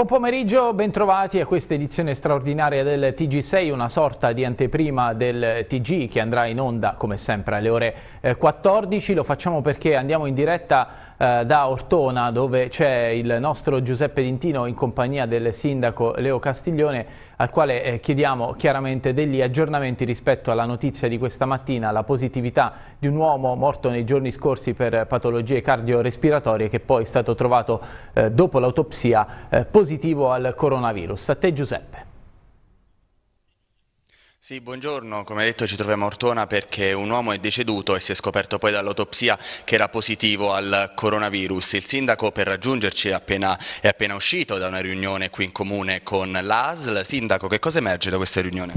Buon pomeriggio, bentrovati a questa edizione straordinaria del TG6, una sorta di anteprima del TG che andrà in onda come sempre alle ore 14. Eh, Lo facciamo perché andiamo in diretta eh, da Ortona dove c'è il nostro Giuseppe Dintino in compagnia del sindaco Leo Castiglione al quale eh, chiediamo chiaramente degli aggiornamenti rispetto alla notizia di questa mattina, la positività di un uomo morto nei giorni scorsi per patologie cardiorespiratorie che poi è stato trovato eh, dopo l'autopsia eh, positivo positivo al coronavirus. A te Giuseppe. Sì, buongiorno. Come detto ci troviamo a Ortona perché un uomo è deceduto e si è scoperto poi dall'autopsia che era positivo al coronavirus. Il sindaco per raggiungerci è appena, è appena uscito da una riunione qui in comune con l'ASL. Sindaco, che cosa emerge da questa riunione?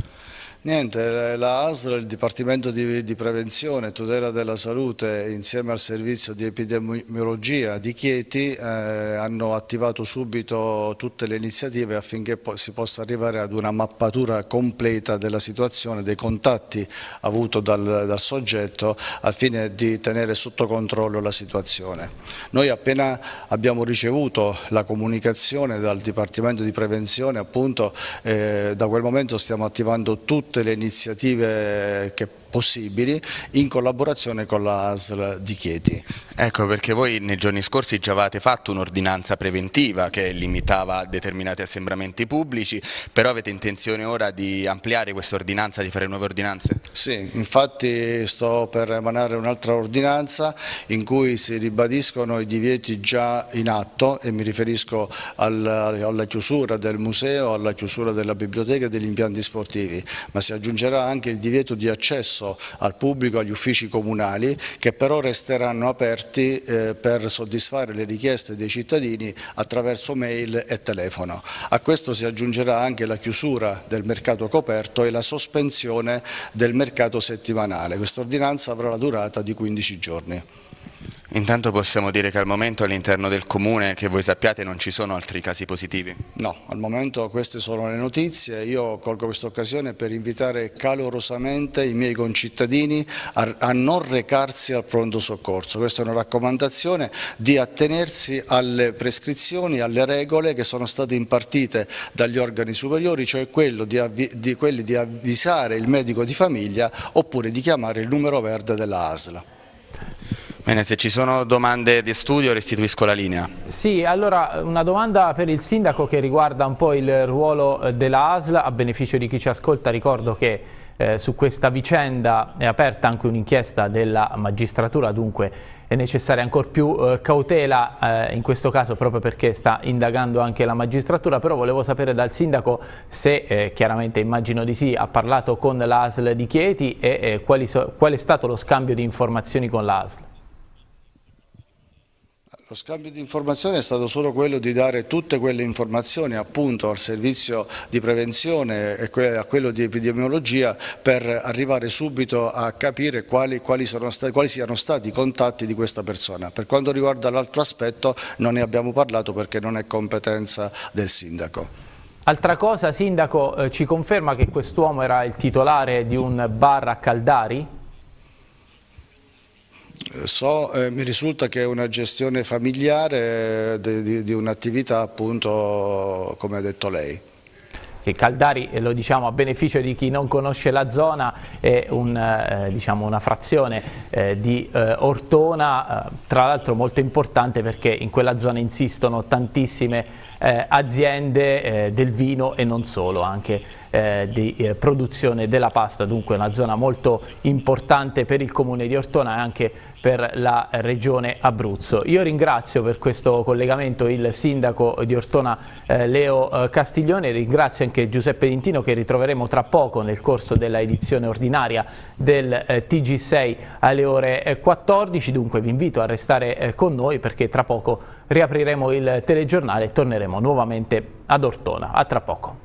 Niente, la ASL, il Dipartimento di, di Prevenzione e Tutela della Salute insieme al Servizio di Epidemiologia di Chieti eh, hanno attivato subito tutte le iniziative affinché po si possa arrivare ad una mappatura completa della situazione, dei contatti avuto dal, dal, soggetto al fine di tenere sotto controllo la situazione. Noi appena abbiamo ricevuto la comunicazione dal Dipartimento di Prevenzione appunto eh, da quel momento stiamo attivando tutti tutte le iniziative che possibili in collaborazione con la ASL di Chieti. Ecco perché voi nei giorni scorsi già avete fatto un'ordinanza preventiva che limitava determinati assembramenti pubblici, però avete intenzione ora di ampliare questa ordinanza, di fare nuove ordinanze? Sì, infatti sto per emanare un'altra ordinanza in cui si ribadiscono i divieti già in atto e mi riferisco alla chiusura del museo, alla chiusura della biblioteca e degli impianti sportivi, ma si aggiungerà anche il divieto di accesso accesso al pubblico, agli uffici comunali che però resteranno aperti eh, per soddisfare le richieste dei cittadini attraverso mail e telefono. A questo si aggiungerà anche la chiusura del mercato coperto e la sospensione del mercato settimanale. Questa ordinanza avrà la durata di 15 giorni. Intanto possiamo dire che al momento all'interno del comune, che voi sappiate, non ci sono altri casi positivi? No, al momento queste sono le notizie. Io colgo questa occasione per invitare calorosamente i miei concittadini a, a, non recarsi al pronto soccorso. Questa è una raccomandazione di attenersi alle prescrizioni, alle regole che sono state impartite dagli organi superiori, cioè di di quelli di avvisare il medico di famiglia oppure di chiamare il numero verde della ASL. Bene, se ci sono domande di studio restituisco la linea. Sì, allora una domanda per il sindaco che riguarda un po' il ruolo eh, della ASL a beneficio di chi ci ascolta, ricordo che eh, su questa vicenda è aperta anche un'inchiesta della magistratura, dunque è necessaria ancora più eh, cautela eh, in questo caso proprio perché sta indagando anche la magistratura, però volevo sapere dal sindaco se eh, chiaramente immagino di sì, ha parlato con l'ASL di Chieti e eh, quale so, è stato lo scambio di informazioni con l'ASL. Lo scambio di informazioni è stato solo quello di dare tutte quelle informazioni appunto al servizio di prevenzione e a quello di epidemiologia per arrivare subito a capire quali, quali, stati, quali siano stati i contatti di questa persona. Per quanto riguarda l'altro aspetto non ne abbiamo parlato perché non è competenza del sindaco. Altra cosa, Sindaco, eh, ci conferma che quest'uomo era il titolare di un bar a Caldari? So, eh, mi risulta che è una gestione familiare eh, di, di, di un'attività appunto come ha detto lei che Caldari, eh, lo diciamo a beneficio di chi non conosce la zona, è un, eh, diciamo una frazione eh, di eh, Ortona, eh, tra l'altro molto importante perché in quella zona insistono tantissime aziende del vino e non solo, anche eh, di eh, produzione della pasta, dunque una zona molto importante per il comune di Ortona e anche per la regione Abruzzo. Io ringrazio per questo collegamento il sindaco di Ortona eh, Leo eh, Castiglione, ringrazio anche Giuseppe Dintino che ritroveremo tra poco nel corso della edizione ordinaria del eh, TG6 alle ore 14, eh, dunque vi invito a restare eh, con noi perché tra poco riapriremo il telegiornale e torneremo nuovamente ad Ortona. A tra poco.